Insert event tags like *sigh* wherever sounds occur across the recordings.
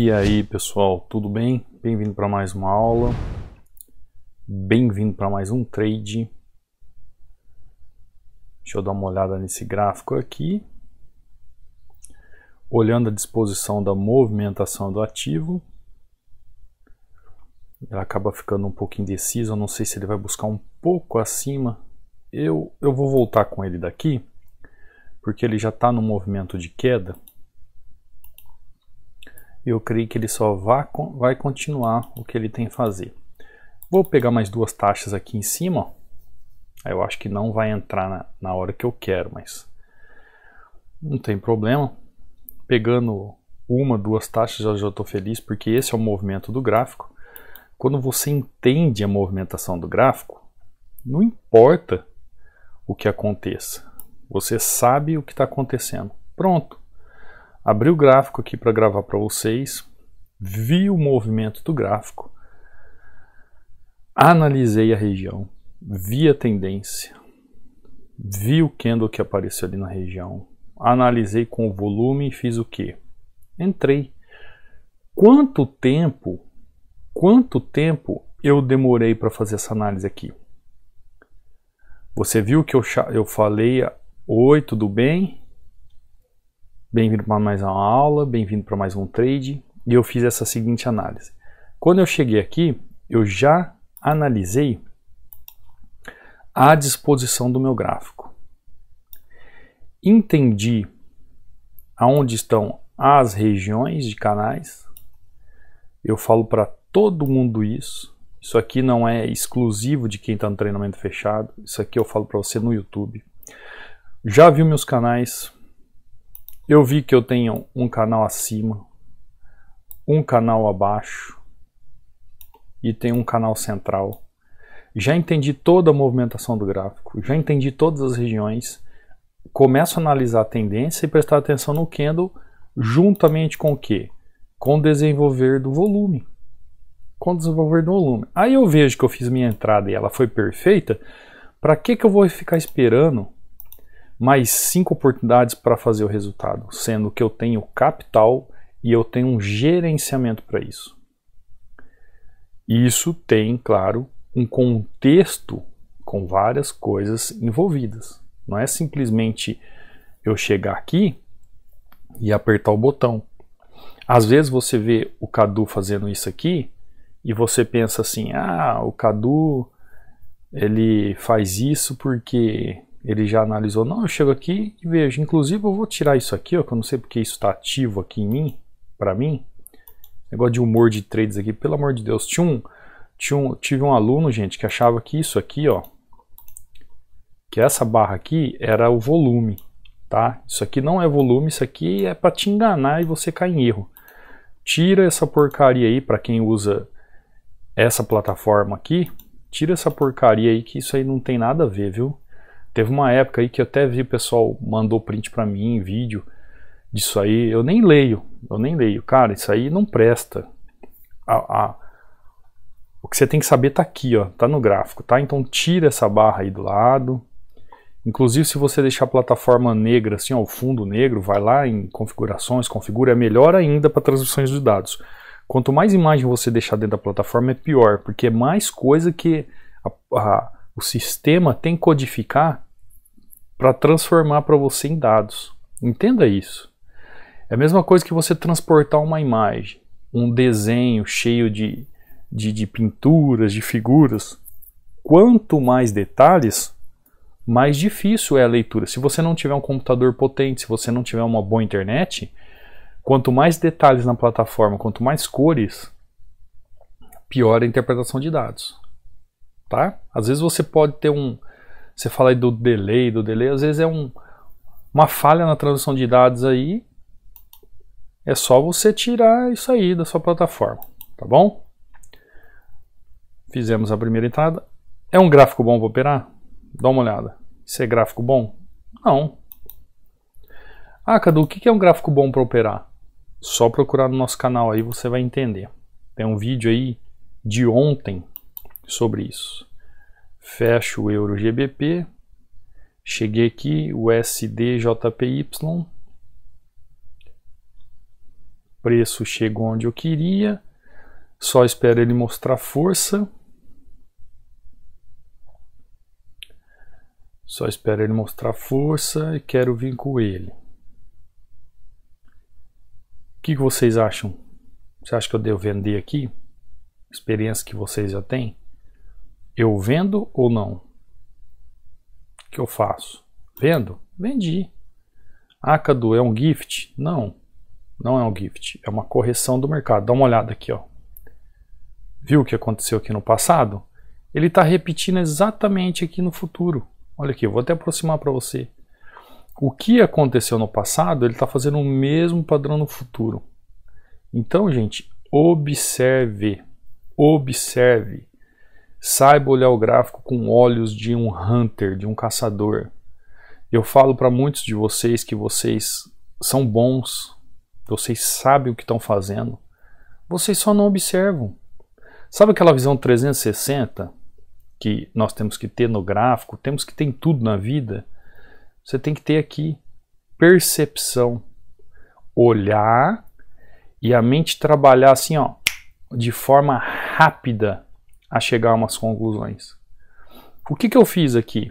E aí pessoal, tudo bem? Bem-vindo para mais uma aula, bem-vindo para mais um trade. Deixa eu dar uma olhada nesse gráfico aqui. Olhando a disposição da movimentação do ativo, ela acaba ficando um pouco indecisa, eu não sei se ele vai buscar um pouco acima. Eu, eu vou voltar com ele daqui, porque ele já está no movimento de queda eu creio que ele só vai, vai continuar o que ele tem a fazer. Vou pegar mais duas taxas aqui em cima. Eu acho que não vai entrar na, na hora que eu quero, mas não tem problema. Pegando uma, duas taxas, eu já estou feliz, porque esse é o movimento do gráfico. Quando você entende a movimentação do gráfico, não importa o que aconteça, você sabe o que está acontecendo. Pronto abri o gráfico aqui para gravar para vocês, vi o movimento do gráfico, analisei a região, vi a tendência, vi o candle que apareceu ali na região, analisei com o volume e fiz o que? Entrei. Quanto tempo, quanto tempo eu demorei para fazer essa análise aqui? Você viu que eu, eu falei, oi, tudo bem? Bem-vindo para mais uma aula, bem-vindo para mais um trade. E eu fiz essa seguinte análise. Quando eu cheguei aqui, eu já analisei a disposição do meu gráfico. Entendi aonde estão as regiões de canais. Eu falo para todo mundo isso. Isso aqui não é exclusivo de quem está no treinamento fechado. Isso aqui eu falo para você no YouTube. Já viu meus canais eu vi que eu tenho um canal acima, um canal abaixo e tem um canal central. Já entendi toda a movimentação do gráfico, já entendi todas as regiões. Começo a analisar a tendência e prestar atenção no candle juntamente com o que? Com o desenvolver do volume. Com o desenvolver do volume. Aí eu vejo que eu fiz minha entrada e ela foi perfeita. Para que, que eu vou ficar esperando mais cinco oportunidades para fazer o resultado, sendo que eu tenho capital e eu tenho um gerenciamento para isso. Isso tem, claro, um contexto com várias coisas envolvidas. Não é simplesmente eu chegar aqui e apertar o botão. Às vezes você vê o Cadu fazendo isso aqui e você pensa assim: ah, o Cadu ele faz isso porque ele já analisou, não, eu chego aqui e vejo, inclusive eu vou tirar isso aqui, ó, que eu não sei porque isso está ativo aqui em mim, para mim, negócio de humor de trades aqui, pelo amor de Deus, tinha um, tinha um, tive um aluno, gente, que achava que isso aqui, ó, que essa barra aqui era o volume, tá? Isso aqui não é volume, isso aqui é para te enganar e você cair em erro. Tira essa porcaria aí para quem usa essa plataforma aqui, tira essa porcaria aí que isso aí não tem nada a ver, viu? Teve uma época aí que eu até vi o pessoal mandou print para mim, vídeo disso aí. Eu nem leio, eu nem leio. Cara, isso aí não presta. A, a, o que você tem que saber tá aqui, ó, tá no gráfico, tá? Então tira essa barra aí do lado. Inclusive, se você deixar a plataforma negra, assim, ó, o fundo negro, vai lá em configurações, configura, é melhor ainda para transmissões de dados. Quanto mais imagem você deixar dentro da plataforma, é pior, porque é mais coisa que a, a, o sistema tem que codificar para transformar para você em dados. Entenda isso. É a mesma coisa que você transportar uma imagem, um desenho cheio de, de, de pinturas, de figuras. Quanto mais detalhes, mais difícil é a leitura. Se você não tiver um computador potente, se você não tiver uma boa internet, quanto mais detalhes na plataforma, quanto mais cores, pior a interpretação de dados. Tá? Às vezes você pode ter um, você fala aí do delay, do delay, às vezes é um, uma falha na tradução de dados aí. É só você tirar isso aí da sua plataforma, tá bom? Fizemos a primeira entrada. É um gráfico bom para operar? Dá uma olhada. Isso é gráfico bom? Não. Ah, Cadu, o que é um gráfico bom para operar? Só procurar no nosso canal aí você vai entender. Tem um vídeo aí de ontem sobre isso fecho o euro GBP, cheguei aqui, o SDJPY, preço chegou onde eu queria, só espero ele mostrar força, só espero ele mostrar força e quero vir com ele. O que, que vocês acham? Você acha que eu devo vender aqui? Experiência que vocês já têm? Eu vendo ou não? O que eu faço? Vendo? Vendi. Acadu ah, Cadu, é um gift? Não, não é um gift. É uma correção do mercado. Dá uma olhada aqui. Ó. Viu o que aconteceu aqui no passado? Ele está repetindo exatamente aqui no futuro. Olha aqui, eu vou até aproximar para você. O que aconteceu no passado, ele está fazendo o mesmo padrão no futuro. Então, gente, observe. Observe Saiba olhar o gráfico com olhos de um hunter, de um caçador. Eu falo para muitos de vocês que vocês são bons, vocês sabem o que estão fazendo, vocês só não observam. Sabe aquela visão 360 que nós temos que ter no gráfico, temos que ter em tudo na vida? Você tem que ter aqui percepção, olhar e a mente trabalhar assim, ó, de forma rápida a chegar a umas conclusões. O que, que eu fiz aqui?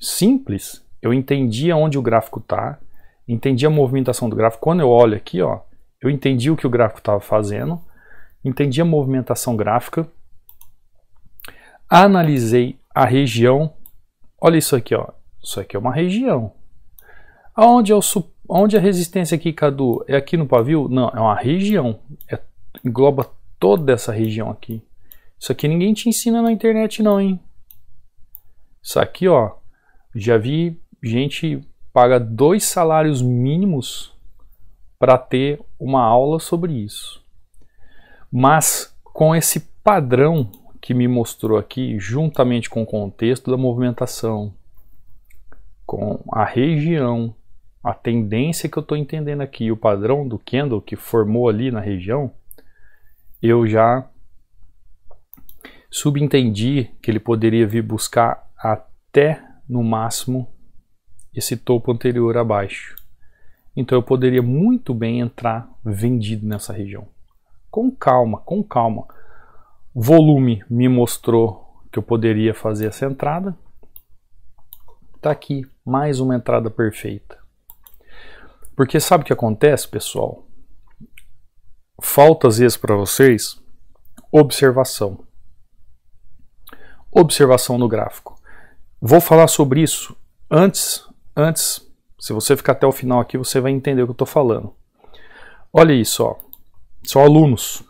Simples, eu entendi onde o gráfico está, entendi a movimentação do gráfico. Quando eu olho aqui, ó, eu entendi o que o gráfico estava fazendo, entendi a movimentação gráfica, analisei a região. Olha isso aqui, ó. Isso aqui é uma região. Aonde eu é onde a resistência aqui, Cadu? É aqui no pavio? Não, é uma região. É, engloba toda essa região aqui. Isso aqui ninguém te ensina na internet não, hein? Isso aqui, ó, já vi gente paga dois salários mínimos para ter uma aula sobre isso. Mas com esse padrão que me mostrou aqui, juntamente com o contexto da movimentação, com a região, a tendência que eu estou entendendo aqui, o padrão do candle que formou ali na região, eu já subentendi que ele poderia vir buscar até no máximo esse topo anterior abaixo. Então eu poderia muito bem entrar vendido nessa região. Com calma, com calma. Volume me mostrou que eu poderia fazer essa entrada. Tá aqui mais uma entrada perfeita. Porque sabe o que acontece, pessoal? Falta às vezes para vocês observação observação no gráfico. Vou falar sobre isso antes, antes, se você ficar até o final aqui, você vai entender o que eu estou falando. Olha isso, ó. são alunos,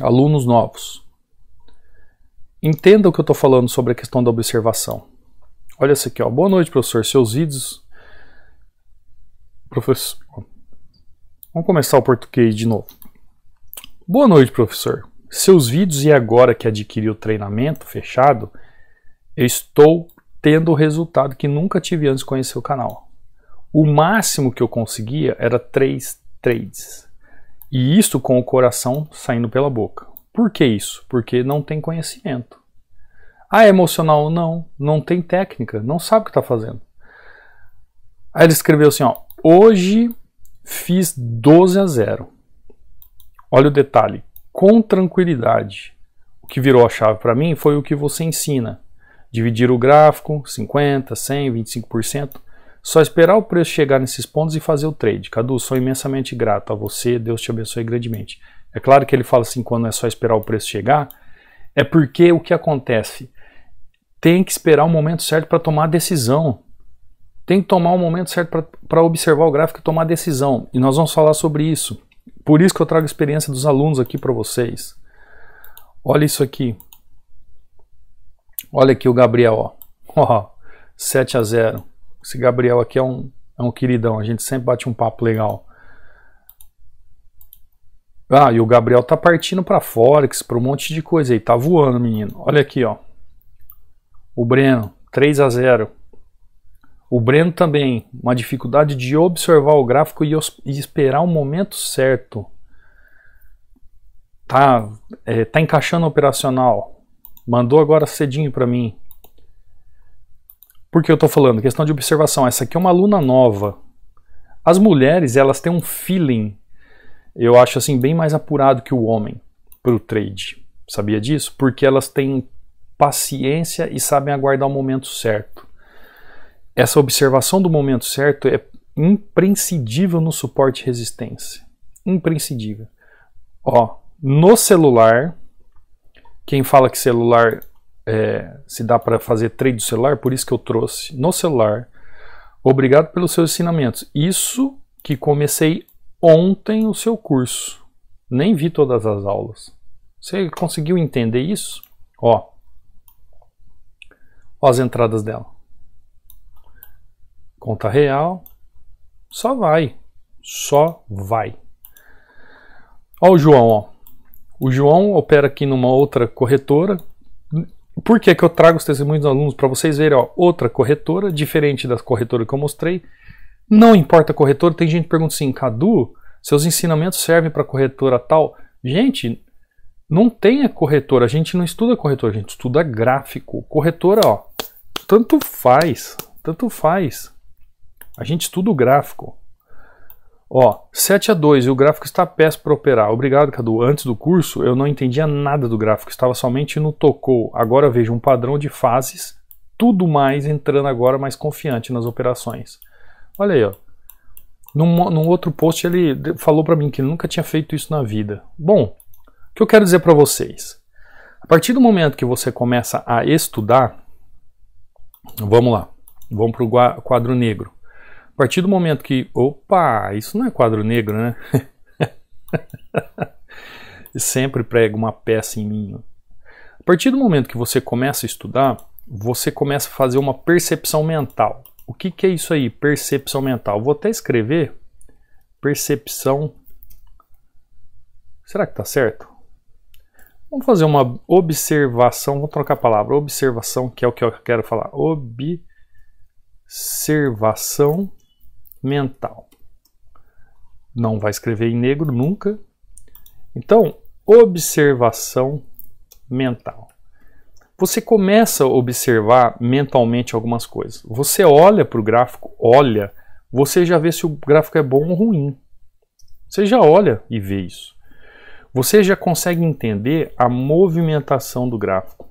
alunos novos. Entenda o que eu estou falando sobre a questão da observação. Olha isso aqui, ó. boa noite professor, seus vídeos... Professor... Vamos começar o português de novo. Boa noite, professor seus vídeos e agora que adquiri o treinamento fechado, eu estou tendo o resultado que nunca tive antes de conhecer o canal. O máximo que eu conseguia era três trades. E isso com o coração saindo pela boca. Por que isso? Porque não tem conhecimento. Ah, é emocional? Não. Não tem técnica. Não sabe o que está fazendo. Aí ele escreveu assim: ó, hoje fiz 12 a 0. Olha o detalhe com tranquilidade. O que virou a chave para mim foi o que você ensina. Dividir o gráfico, 50, 100, 25%. Só esperar o preço chegar nesses pontos e fazer o trade. Cadu, sou imensamente grato a você, Deus te abençoe grandemente. É claro que ele fala assim quando é só esperar o preço chegar, é porque o que acontece? Tem que esperar o momento certo para tomar a decisão. Tem que tomar o momento certo para observar o gráfico e tomar a decisão. E nós vamos falar sobre isso. Por isso que eu trago a experiência dos alunos aqui para vocês. Olha isso aqui. Olha aqui o Gabriel, ó. *laughs* ó 7 a 0. Esse Gabriel aqui é um, é um queridão, a gente sempre bate um papo legal. Ah, e o Gabriel tá partindo para Forex, para um monte de coisa aí, tá voando, menino. Olha aqui, ó. O Breno, 3 a 0. O Breno também, uma dificuldade de observar o gráfico e, e esperar o momento certo. Tá, é, tá encaixando operacional. Mandou agora cedinho para mim. Por que eu estou falando? Questão de observação. Essa aqui é uma aluna nova. As mulheres, elas têm um feeling, eu acho assim, bem mais apurado que o homem para o trade. Sabia disso? Porque elas têm paciência e sabem aguardar o momento certo essa observação do momento certo é imprescindível no suporte resistência. Imprescindível. Ó, no celular, quem fala que celular é, se dá para fazer trade do celular, por isso que eu trouxe no celular. Obrigado pelos seus ensinamentos. Isso que comecei ontem o seu curso. Nem vi todas as aulas. Você conseguiu entender isso? Ó, ó as entradas dela conta real, só vai, só vai. Olha o João, ó. o João opera aqui numa outra corretora. Por que, que eu trago os testemunhos dos alunos para vocês verem? Ó, outra corretora, diferente da corretora que eu mostrei. Não importa a corretora, tem gente que pergunta assim, Cadu, seus ensinamentos servem para corretora tal? Gente, não tem a corretora, a gente não estuda corretora, a gente estuda gráfico. Corretora, ó, tanto faz, tanto faz. A gente estuda o gráfico. Ó, 7 a 2 e o gráfico está péssimo para operar. Obrigado, Cadu. Antes do curso eu não entendia nada do gráfico, estava somente no tocou. Agora vejo um padrão de fases, tudo mais entrando agora mais confiante nas operações. Olha aí, ó. Num, num outro post ele falou para mim que nunca tinha feito isso na vida. Bom, o que eu quero dizer para vocês? A partir do momento que você começa a estudar, vamos lá, vamos para o quadro negro partir do momento que, opa, isso não é quadro negro, né? *laughs* Sempre prego uma peça em mim. A partir do momento que você começa a estudar, você começa a fazer uma percepção mental. O que, que é isso aí, percepção mental? Vou até escrever percepção. Será que está certo? Vamos fazer uma observação, vou trocar a palavra, observação, que é o que eu quero falar. Observação mental. Não vai escrever em negro nunca. Então, observação mental. Você começa a observar mentalmente algumas coisas. Você olha para o gráfico, olha, você já vê se o gráfico é bom ou ruim. Você já olha e vê isso. Você já consegue entender a movimentação do gráfico.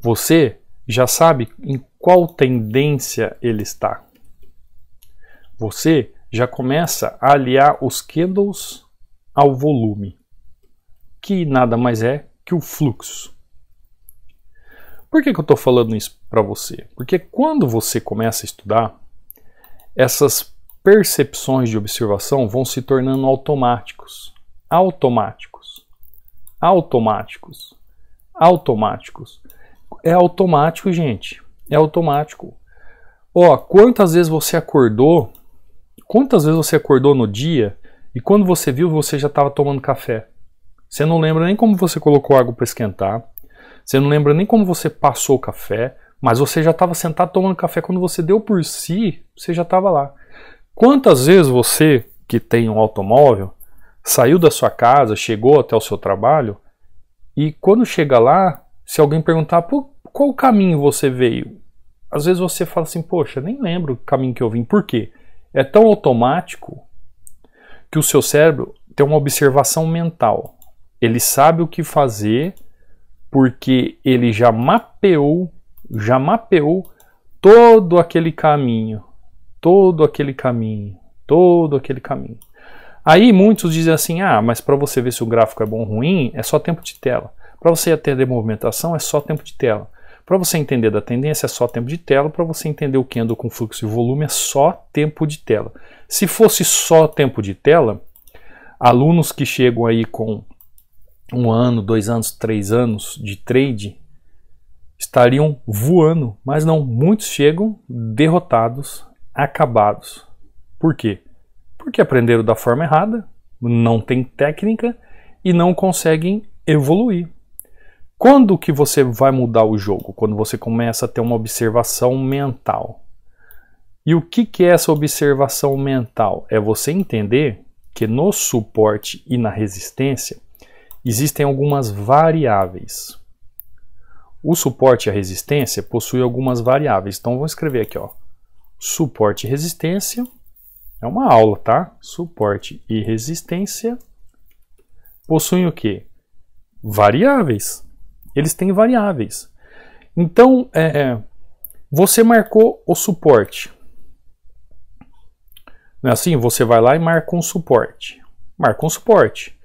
Você já sabe em qual tendência ele está você já começa a aliar os candles ao volume, que nada mais é que o fluxo. Por que, que eu estou falando isso para você? Porque quando você começa a estudar, essas percepções de observação vão se tornando automáticos, automáticos, automáticos, automáticos. É automático, gente. É automático. Ó, quantas vezes você acordou Quantas vezes você acordou no dia e quando você viu, você já estava tomando café? Você não lembra nem como você colocou água para esquentar, você não lembra nem como você passou o café, mas você já estava sentado tomando café. Quando você deu por si, você já estava lá. Quantas vezes você, que tem um automóvel, saiu da sua casa, chegou até o seu trabalho e quando chega lá, se alguém perguntar por qual caminho você veio, às vezes você fala assim: Poxa, nem lembro o caminho que eu vim, por quê? É tão automático que o seu cérebro tem uma observação mental. Ele sabe o que fazer porque ele já mapeou, já mapeou todo aquele caminho, todo aquele caminho, todo aquele caminho. Aí muitos dizem assim: "Ah, mas para você ver se o gráfico é bom ou ruim, é só tempo de tela. Para você atender movimentação é só tempo de tela. Para você entender da tendência é só tempo de tela, para você entender o candle com fluxo e volume é só tempo de tela. Se fosse só tempo de tela, alunos que chegam aí com um ano, dois anos, três anos de trade estariam voando, mas não, muitos chegam derrotados, acabados. Por quê? Porque aprenderam da forma errada, não tem técnica e não conseguem evoluir. Quando que você vai mudar o jogo? Quando você começa a ter uma observação mental. E o que, que é essa observação mental? É você entender que no suporte e na resistência existem algumas variáveis. O suporte e a resistência possuem algumas variáveis. Então, vou escrever aqui, ó. Suporte e resistência. É uma aula, tá? Suporte e resistência possuem o quê? Variáveis. Eles têm variáveis. Então, é, é, você marcou o suporte. Não é assim? Você vai lá e marca um suporte. Marca um suporte.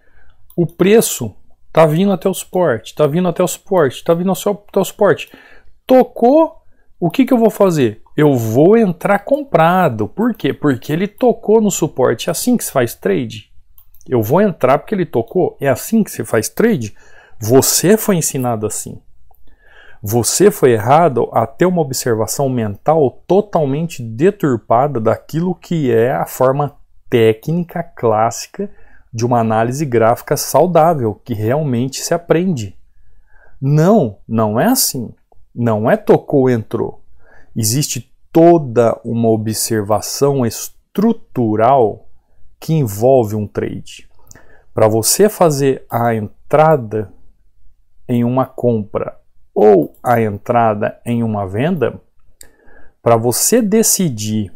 O preço tá vindo até o suporte, tá vindo até o suporte, tá vindo até o suporte. Tocou, o que, que eu vou fazer? Eu vou entrar comprado. Por quê? Porque ele tocou no suporte. É assim que se faz trade? Eu vou entrar porque ele tocou? É assim que se faz trade? Você foi ensinado assim. Você foi errado até uma observação mental totalmente deturpada daquilo que é a forma técnica clássica de uma análise gráfica saudável, que realmente se aprende. Não, não é assim. Não é tocou, entrou. Existe toda uma observação estrutural que envolve um trade. Para você fazer a entrada em uma compra ou a entrada em uma venda, para você decidir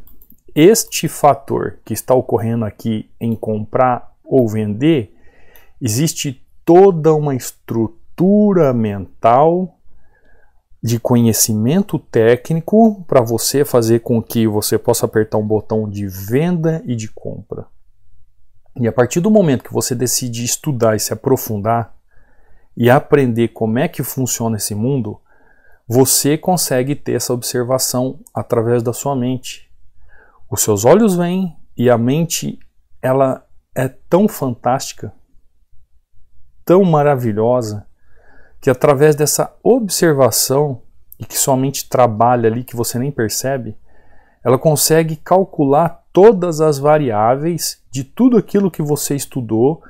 este fator que está ocorrendo aqui em comprar ou vender, existe toda uma estrutura mental de conhecimento técnico para você fazer com que você possa apertar um botão de venda e de compra. E a partir do momento que você decidir estudar e se aprofundar e aprender como é que funciona esse mundo, você consegue ter essa observação através da sua mente. Os seus olhos vêm e a mente ela é tão fantástica, tão maravilhosa, que através dessa observação e que sua mente trabalha ali que você nem percebe, ela consegue calcular todas as variáveis de tudo aquilo que você estudou,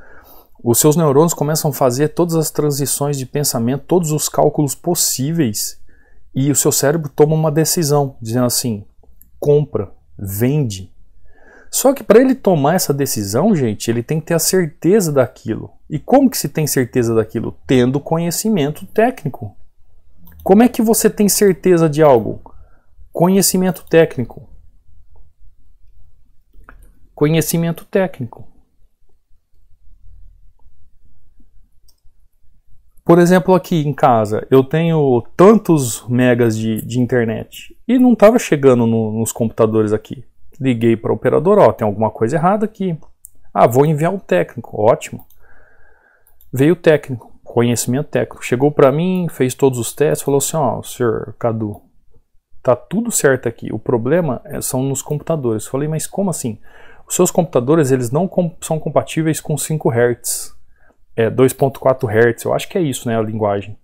os seus neurônios começam a fazer todas as transições de pensamento, todos os cálculos possíveis, e o seu cérebro toma uma decisão, dizendo assim: compra, vende. Só que para ele tomar essa decisão, gente, ele tem que ter a certeza daquilo. E como que se tem certeza daquilo? Tendo conhecimento técnico. Como é que você tem certeza de algo? Conhecimento técnico. Conhecimento técnico. Por exemplo, aqui em casa, eu tenho tantos megas de, de internet e não estava chegando no, nos computadores aqui. Liguei para o operador. ó, tem alguma coisa errada aqui. Ah, vou enviar um técnico, ótimo. Veio o técnico, conhecimento técnico. Chegou para mim, fez todos os testes, falou assim, ó, senhor Cadu, tá tudo certo aqui. O problema é, são nos computadores. Falei, mas como assim? Os seus computadores, eles não com, são compatíveis com 5 Hz é, 2.4 Hz, eu acho que é isso, né, a linguagem.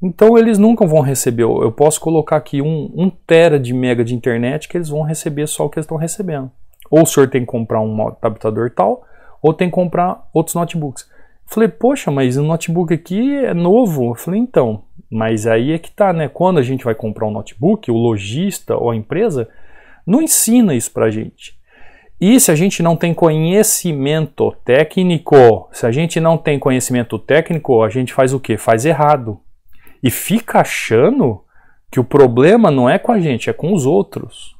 Então eles nunca vão receber, eu posso colocar aqui um, um tera de mega de internet que eles vão receber só o que eles estão recebendo. Ou o senhor tem que comprar um adaptador tal, ou tem que comprar outros notebooks. Falei, poxa, mas o notebook aqui é novo. Eu falei, então, mas aí é que tá, né? Quando a gente vai comprar um notebook, o lojista ou a empresa não ensina isso pra gente. E se a gente não tem conhecimento técnico, se a gente não tem conhecimento técnico, a gente faz o quê? Faz errado. E fica achando que o problema não é com a gente, é com os outros.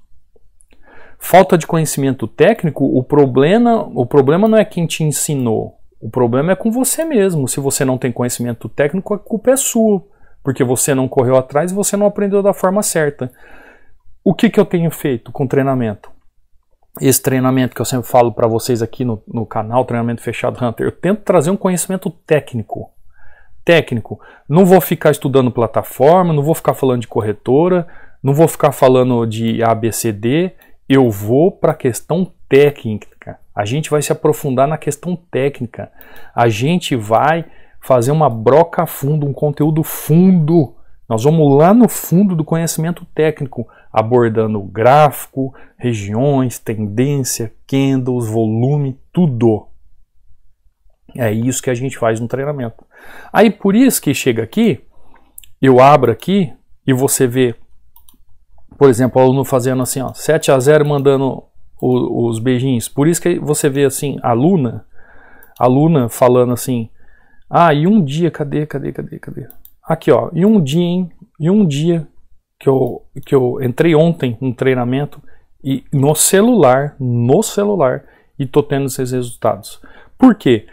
Falta de conhecimento técnico, o problema, o problema não é quem te ensinou. O problema é com você mesmo. Se você não tem conhecimento técnico, a culpa é sua. Porque você não correu atrás, e você não aprendeu da forma certa. O que, que eu tenho feito com treinamento? esse treinamento que eu sempre falo para vocês aqui no, no canal, Treinamento Fechado Hunter, eu tento trazer um conhecimento técnico. Técnico. Não vou ficar estudando plataforma, não vou ficar falando de corretora, não vou ficar falando de ABCD. Eu vou para a questão técnica. A gente vai se aprofundar na questão técnica. A gente vai fazer uma broca fundo, um conteúdo fundo. Nós vamos lá no fundo do conhecimento técnico abordando gráfico, regiões, tendência, candles, volume, tudo. É isso que a gente faz no treinamento. Aí por isso que chega aqui, eu abro aqui e você vê, por exemplo, o aluno fazendo assim, ó, 7 a 0 mandando o, os beijinhos. Por isso que você vê assim, a aluna a falando assim: "Ah, e um dia, cadê? Cadê? Cadê? Cadê?" Aqui, ó. E um dia, hein? E um dia que eu, que eu entrei ontem um treinamento e no celular, no celular, e tô tendo esses resultados. Por quê?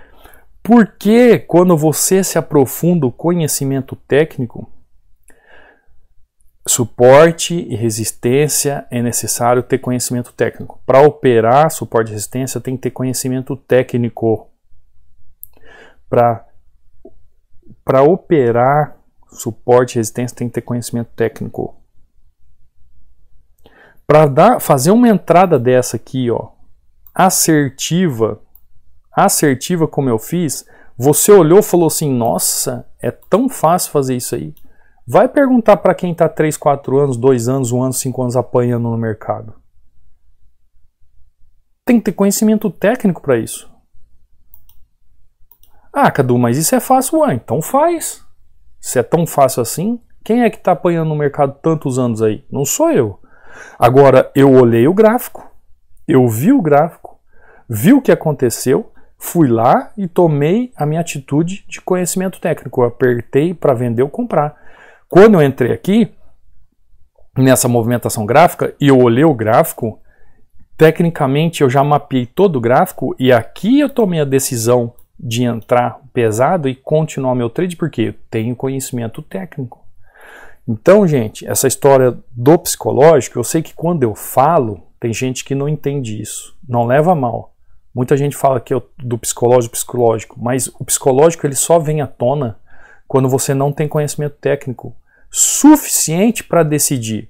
Porque quando você se aprofunda o conhecimento técnico, suporte e resistência é necessário ter conhecimento técnico. Para operar suporte e resistência tem que ter conhecimento técnico. Para operar suporte e resistência tem que ter conhecimento técnico. Para fazer uma entrada dessa aqui, ó, assertiva, assertiva como eu fiz, você olhou e falou assim: nossa, é tão fácil fazer isso aí. Vai perguntar para quem está 3, 4 anos, 2 anos, 1 ano, 5 anos apanhando no mercado. Tem que ter conhecimento técnico para isso. Ah, Cadu, mas isso é fácil. ué, então faz. Se é tão fácil assim, quem é que está apanhando no mercado tantos anos aí? Não sou eu. Agora, eu olhei o gráfico, eu vi o gráfico, vi o que aconteceu, fui lá e tomei a minha atitude de conhecimento técnico. Eu apertei para vender ou comprar. Quando eu entrei aqui, nessa movimentação gráfica, e eu olhei o gráfico, tecnicamente eu já mapeei todo o gráfico e aqui eu tomei a decisão de entrar pesado e continuar meu trade porque eu tenho conhecimento técnico. Então, gente, essa história do psicológico, eu sei que quando eu falo, tem gente que não entende isso, não leva mal. Muita gente fala que é do psicológico psicológico, mas o psicológico ele só vem à tona quando você não tem conhecimento técnico suficiente para decidir.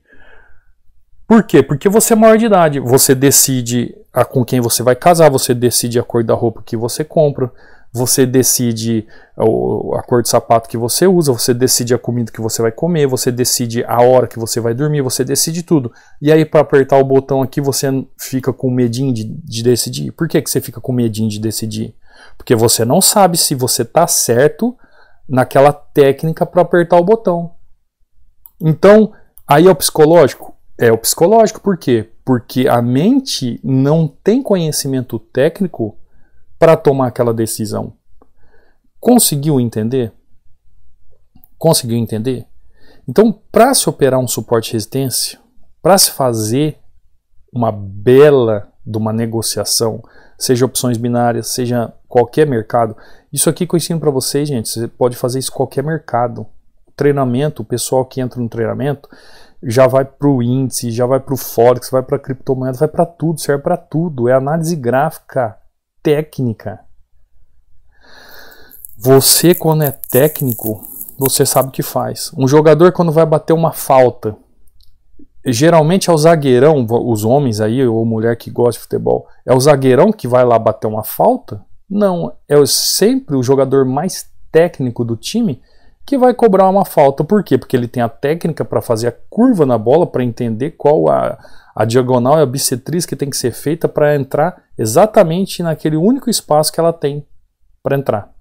Por quê? Porque você é maior de idade, você decide a, com quem você vai casar, você decide a cor da roupa que você compra, você decide a cor de sapato que você usa, você decide a comida que você vai comer, você decide a hora que você vai dormir, você decide tudo. E aí, para apertar o botão aqui, você fica com medinho de, de, decidir. Por que, que você fica com medinho de decidir? Porque você não sabe se você está certo naquela técnica para apertar o botão. Então, aí é o psicológico? É o psicológico, por quê? Porque a mente não tem conhecimento técnico para tomar aquela decisão. Conseguiu entender? Conseguiu entender? Então, para se operar um suporte resistência, para se fazer uma bela de uma negociação, seja opções binárias, seja qualquer mercado, isso aqui que eu ensino para vocês, gente, você pode fazer isso em qualquer mercado. O treinamento, o pessoal que entra no treinamento já vai para o índice, já vai para o forex, vai para criptomoeda, vai para tudo, serve para tudo. É análise gráfica, técnica. Você, quando é técnico, você sabe o que faz. Um jogador, quando vai bater uma falta, geralmente é o zagueirão, os homens aí, ou mulher que gosta de futebol, é o zagueirão que vai lá bater uma falta? Não, é sempre o jogador mais técnico do time que vai cobrar uma falta. Por quê? Porque ele tem a técnica para fazer a curva na bola, para entender qual a, a diagonal é a bissetriz que tem que ser feita para entrar exatamente naquele único espaço que ela tem para entrar.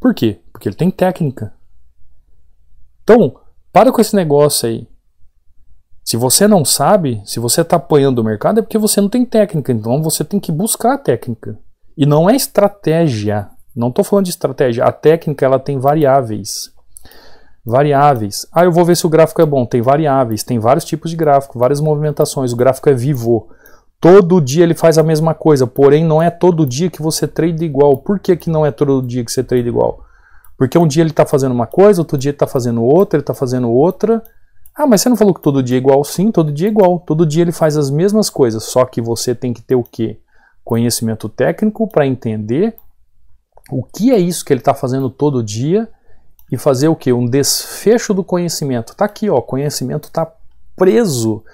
Por quê? Porque ele tem técnica. Então, para com esse negócio aí. Se você não sabe, se você está apanhando o mercado, é porque você não tem técnica. Então você tem que buscar a técnica. E não é estratégia. Não estou falando de estratégia. A técnica ela tem variáveis. Variáveis. Ah, eu vou ver se o gráfico é bom. Tem variáveis, tem vários tipos de gráfico, várias movimentações. O gráfico é vivo. Todo dia ele faz a mesma coisa, porém não é todo dia que você trade igual. Por que, que não é todo dia que você trade igual? Porque um dia ele está fazendo uma coisa, outro dia ele está fazendo outra, ele está fazendo outra. Ah, mas você não falou que todo dia é igual? Sim, todo dia é igual. Todo dia ele faz as mesmas coisas, só que você tem que ter o quê? Conhecimento técnico para entender o que é isso que ele está fazendo todo dia e fazer o que? Um desfecho do conhecimento. Está aqui, ó, conhecimento está preso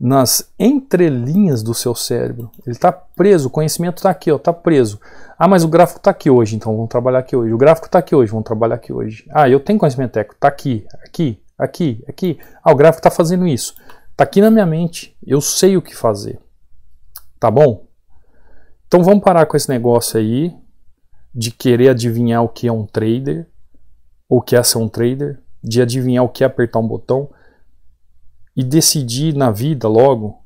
nas entrelinhas do seu cérebro. Ele está preso, o conhecimento está aqui, está preso. Ah, mas o gráfico está aqui hoje, então vamos trabalhar aqui hoje. O gráfico está aqui hoje, vamos trabalhar aqui hoje. Ah, eu tenho conhecimento técnico, está aqui, aqui, aqui, aqui. Ah, o gráfico está fazendo isso. Está aqui na minha mente, eu sei o que fazer. Tá bom? Então vamos parar com esse negócio aí de querer adivinhar o que é um trader ou que é ser um trader, de adivinhar o que é apertar um botão e decidir na vida logo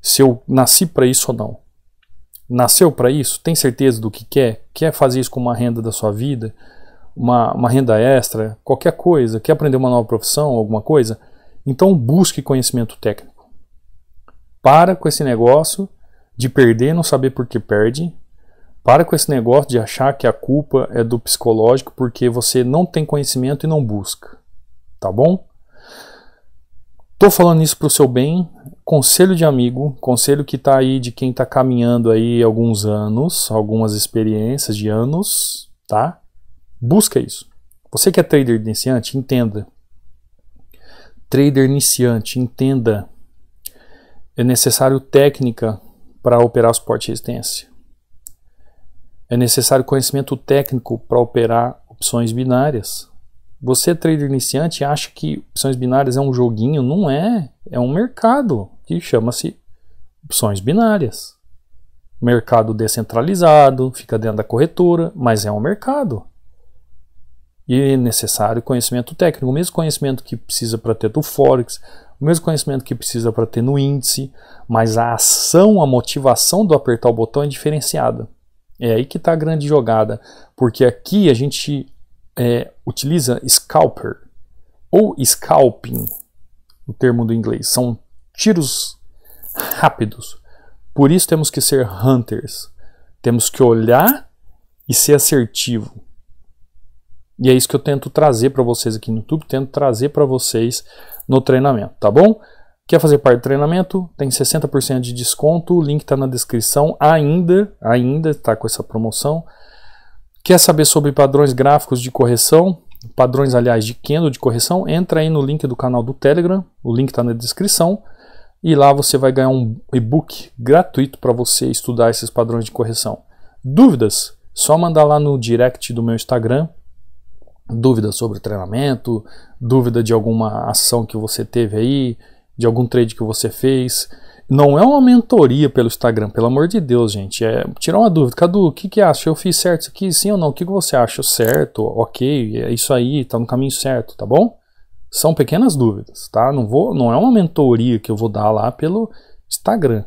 se eu nasci para isso ou não. Nasceu para isso? Tem certeza do que quer? Quer fazer isso com uma renda da sua vida? Uma, uma renda extra? Qualquer coisa? Quer aprender uma nova profissão? Alguma coisa? Então busque conhecimento técnico. Para com esse negócio de perder, não saber por que perde, para com esse negócio de achar que a culpa é do psicológico porque você não tem conhecimento e não busca. Tá bom? Tô falando isso pro seu bem, conselho de amigo, conselho que tá aí de quem tá caminhando aí alguns anos, algumas experiências de anos, tá? Busca isso. Você que é trader iniciante, entenda. Trader iniciante, entenda. É necessário técnica para operar suporte e resistência. É necessário conhecimento técnico para operar opções binárias. Você, trader iniciante, acha que opções binárias é um joguinho? Não é. É um mercado que chama-se opções binárias. Mercado descentralizado, fica dentro da corretora, mas é um mercado. E é necessário conhecimento técnico, o mesmo conhecimento que precisa para ter do Forex, o mesmo conhecimento que precisa para ter no índice, mas a ação, a motivação do apertar o botão é diferenciada. É aí que está a grande jogada, porque aqui a gente é, utiliza scalper ou scalping, o termo do inglês. São tiros rápidos. Por isso temos que ser hunters. Temos que olhar e ser assertivo. E é isso que eu tento trazer para vocês aqui no YouTube, tento trazer para vocês no treinamento, tá bom? Quer fazer parte do treinamento? Tem 60% de desconto, o link está na descrição ainda, ainda está com essa promoção. Quer saber sobre padrões gráficos de correção? Padrões, aliás, de candle de correção? Entra aí no link do canal do Telegram, o link está na descrição. E lá você vai ganhar um e-book gratuito para você estudar esses padrões de correção. Dúvidas? Só mandar lá no direct do meu Instagram, dúvida sobre o treinamento, dúvida de alguma ação que você teve aí, de algum trade que você fez. Não é uma mentoria pelo Instagram, pelo amor de Deus, gente. É tirar uma dúvida. Cadu, o que, que acha? Eu fiz certo isso aqui, sim ou não? O que, que você acha? Certo, ok, é isso aí, tá no caminho certo, tá bom? São pequenas dúvidas, tá? Não, vou, não é uma mentoria que eu vou dar lá pelo Instagram.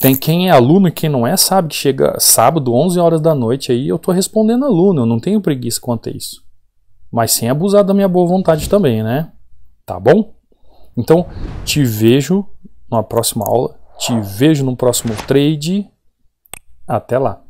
Tem quem é aluno e quem não é, sabe que chega sábado, 11 horas da noite, aí eu tô respondendo aluno, eu não tenho preguiça quanto a isso. Mas sem abusar da minha boa vontade também, né? Tá bom? Então, te vejo na próxima aula, te vejo no próximo trade. Até lá.